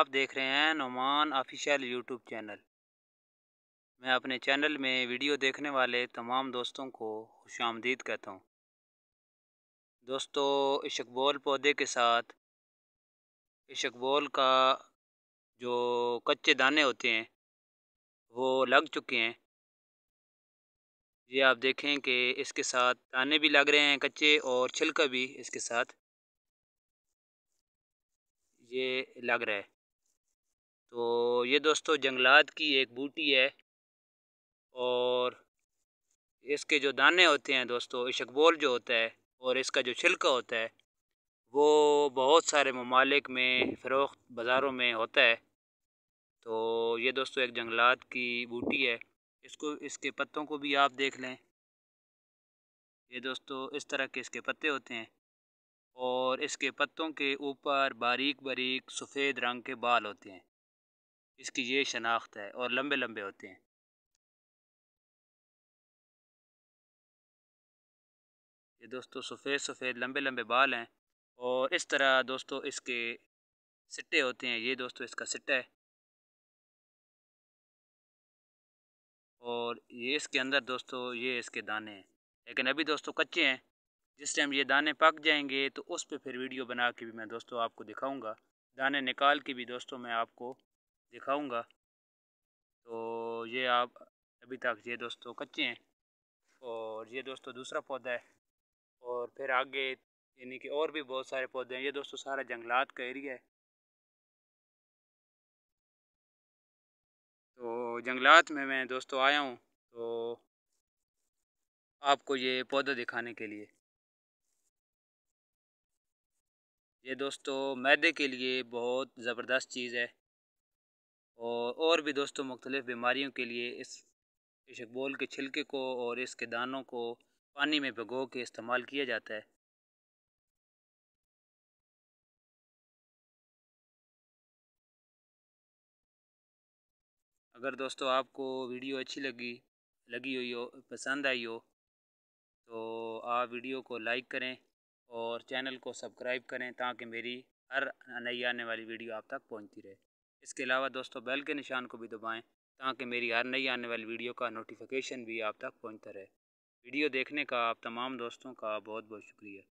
आप देख रहे हैं नुमान ऑफिशियल यूट्यूब चैनल मैं अपने चैनल में वीडियो देखने वाले तमाम दोस्तों को खुश आमदीद कहता हूँ दोस्तों इशकबोल पौधे के साथ इशकबोल का जो कच्चे दाने होते हैं वो लग चुके हैं ये आप देखें कि इसके साथ दाने भी लग रहे हैं कच्चे और छिलका भी इसके साथ ये लग रहा है तो ये दोस्तों जंगलात की एक बूटी है और इसके जो दाने होते हैं दोस्तों इशकबोल जो होता है और इसका जो छिलका होता है वो बहुत सारे ममालिक में फ़रोख्त बाज़ारों में होता है तो ये दोस्तों एक जंगलात की बूटी है इसको इसके पत्तों को भी आप देख लें ये दोस्तों इस तरह के इसके पत्ते होते हैं और इसके पत्तों के ऊपर बारीक बारीक सफ़ेद रंग के बाल होते हैं इसकी ये शनाख्त है और लंबे लंबे होते हैं ये दोस्तों सफ़ेद सफ़ेद लंबे लंबे बाल हैं और इस तरह दोस्तों इसके सिट्टे होते हैं ये दोस्तों इसका सिट्टा है और ये इसके अंदर दोस्तों ये इसके दाने हैं लेकिन अभी दोस्तों कच्चे हैं जिस टाइम ये दाने पक जाएंगे तो उस पर फिर वीडियो बना के भी मैं दोस्तों आपको दिखाऊंगा दाने निकाल के भी दोस्तों मैं आपको दिखाऊंगा तो ये आप अभी तक ये दोस्तों कच्चे हैं और ये दोस्तों दूसरा पौधा है और फिर आगे यानी कि और भी बहुत सारे पौधे हैं ये दोस्तों सारा जंगलात का एरिया है तो जंगलात में मैं दोस्तों आया हूँ तो आपको ये पौधा दिखाने के लिए ये दोस्तों मैदे के लिए बहुत ज़बरदस्त चीज़ है और और भी दोस्तों मुख्तलिफ़ बीमारियों के लिए इस इशकबोल के छिलके को और इसके दानों को पानी में भिगो के इस्तेमाल किया जाता है अगर दोस्तों आपको वीडियो अच्छी लगी लगी हुई हो पसंद आई हो तो आप वीडियो को लाइक करें और चैनल को सब्सक्राइब करें ताकि मेरी हर नई आने वाली वीडियो आप तक पहुंचती रहे इसके अलावा दोस्तों बेल के निशान को भी दबाएँ ताकि मेरी हर नई आने वाली वीडियो का नोटिफिकेशन भी आप तक पहुँचता रहे वीडियो देखने का आप तमाम दोस्तों का बहुत बहुत शुक्रिया